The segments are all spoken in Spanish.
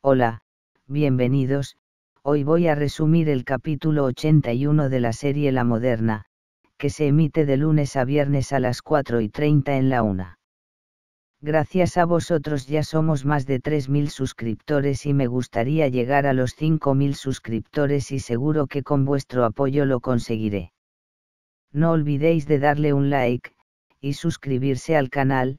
Hola, bienvenidos, hoy voy a resumir el capítulo 81 de la serie La Moderna, que se emite de lunes a viernes a las 4 y 30 en la 1. Gracias a vosotros ya somos más de 3.000 suscriptores y me gustaría llegar a los 5.000 suscriptores y seguro que con vuestro apoyo lo conseguiré. No olvidéis de darle un like, y suscribirse al canal,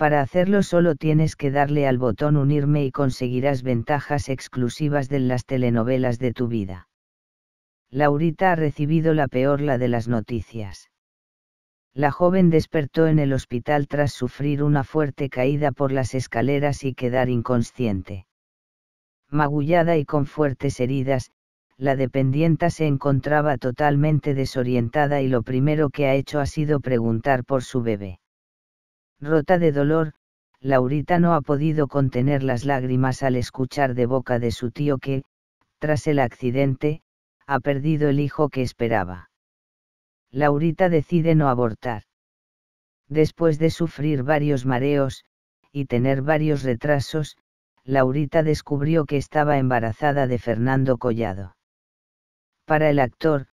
Para hacerlo solo tienes que darle al botón unirme y conseguirás ventajas exclusivas de las telenovelas de tu vida. Laurita ha recibido la peor la de las noticias. La joven despertó en el hospital tras sufrir una fuerte caída por las escaleras y quedar inconsciente. Magullada y con fuertes heridas, la dependienta se encontraba totalmente desorientada y lo primero que ha hecho ha sido preguntar por su bebé. Rota de dolor, Laurita no ha podido contener las lágrimas al escuchar de boca de su tío que, tras el accidente, ha perdido el hijo que esperaba. Laurita decide no abortar. Después de sufrir varios mareos, y tener varios retrasos, Laurita descubrió que estaba embarazada de Fernando Collado. Para el actor,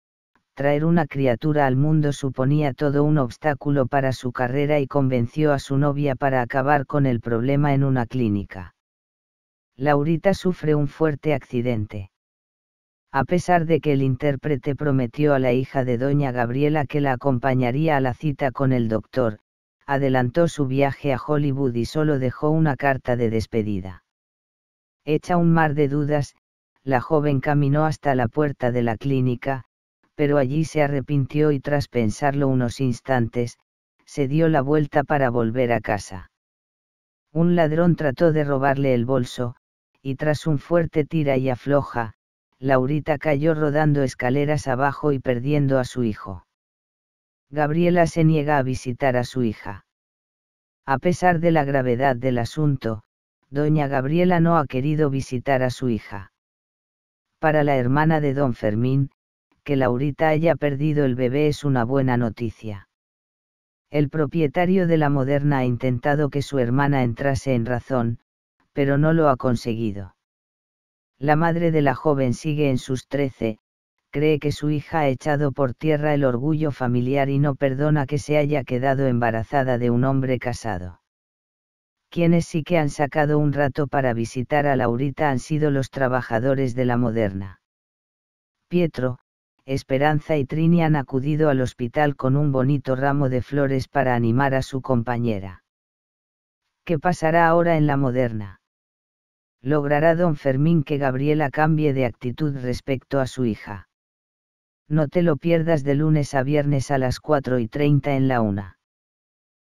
traer una criatura al mundo suponía todo un obstáculo para su carrera y convenció a su novia para acabar con el problema en una clínica. Laurita sufre un fuerte accidente. A pesar de que el intérprete prometió a la hija de doña Gabriela que la acompañaría a la cita con el doctor, adelantó su viaje a Hollywood y solo dejó una carta de despedida. Hecha un mar de dudas, la joven caminó hasta la puerta de la clínica, pero allí se arrepintió y tras pensarlo unos instantes, se dio la vuelta para volver a casa. Un ladrón trató de robarle el bolso, y tras un fuerte tira y afloja, Laurita cayó rodando escaleras abajo y perdiendo a su hijo. Gabriela se niega a visitar a su hija. A pesar de la gravedad del asunto, doña Gabriela no ha querido visitar a su hija. Para la hermana de don Fermín, que Laurita haya perdido el bebé es una buena noticia. El propietario de la moderna ha intentado que su hermana entrase en razón, pero no lo ha conseguido. La madre de la joven sigue en sus trece, cree que su hija ha echado por tierra el orgullo familiar y no perdona que se haya quedado embarazada de un hombre casado. Quienes sí que han sacado un rato para visitar a Laurita han sido los trabajadores de la moderna. Pietro, Esperanza y Trini han acudido al hospital con un bonito ramo de flores para animar a su compañera. ¿Qué pasará ahora en la moderna? ¿Logrará don Fermín que Gabriela cambie de actitud respecto a su hija? No te lo pierdas de lunes a viernes a las 4 y 30 en la una.